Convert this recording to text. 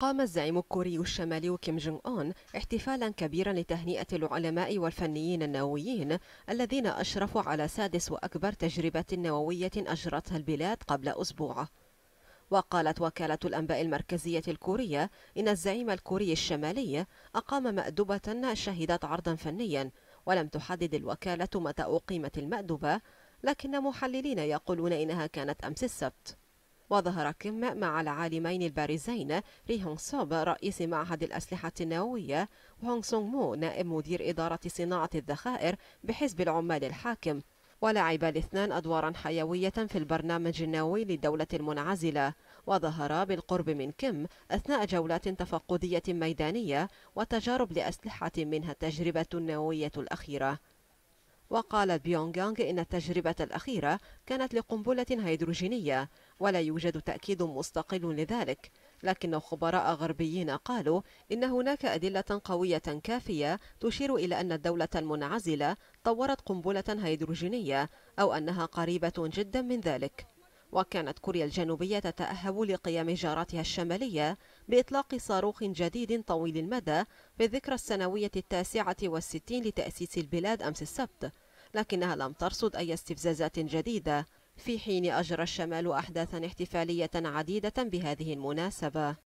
قام الزعيم الكوري الشمالي كيم جونغ أون احتفالا كبيرا لتهنئة العلماء والفنيين النوويين الذين أشرفوا على سادس وأكبر تجربة نووية أجرتها البلاد قبل أسبوع وقالت وكالة الأنباء المركزية الكورية إن الزعيم الكوري الشمالي أقام مأدبة شهدت عرضا فنيا ولم تحدد الوكالة متى أقيمت المأدبة لكن محللين يقولون إنها كانت أمس السبت وظهر كيم مع العالمين البارزين ري هونغ سوب رئيس معهد الأسلحة النووية وهونغ سونغ مو نائب مدير إدارة صناعة الذخائر بحزب العمال الحاكم ولعب الاثنان أدوارا حيوية في البرنامج النووي للدولة المنعزلة وظهرا بالقرب من كيم أثناء جولات تفقدية ميدانية وتجارب لأسلحة منها التجربة النووية الأخيرة وقالت بيونغيانغ إن التجربة الأخيرة كانت لقنبلة هيدروجينية ولا يوجد تأكيد مستقل لذلك لكن خبراء غربيين قالوا إن هناك أدلة قوية كافية تشير إلى أن الدولة المنعزلة طورت قنبلة هيدروجينية أو أنها قريبة جدا من ذلك وكانت كوريا الجنوبية تتأهب لقيام جارتها الشمالية بإطلاق صاروخ جديد طويل المدى بالذكرى السنوية التاسعة والستين لتأسيس البلاد أمس السبت لكنها لم ترصد أي استفزازات جديدة في حين أجرى الشمال أحداثا احتفالية عديدة بهذه المناسبة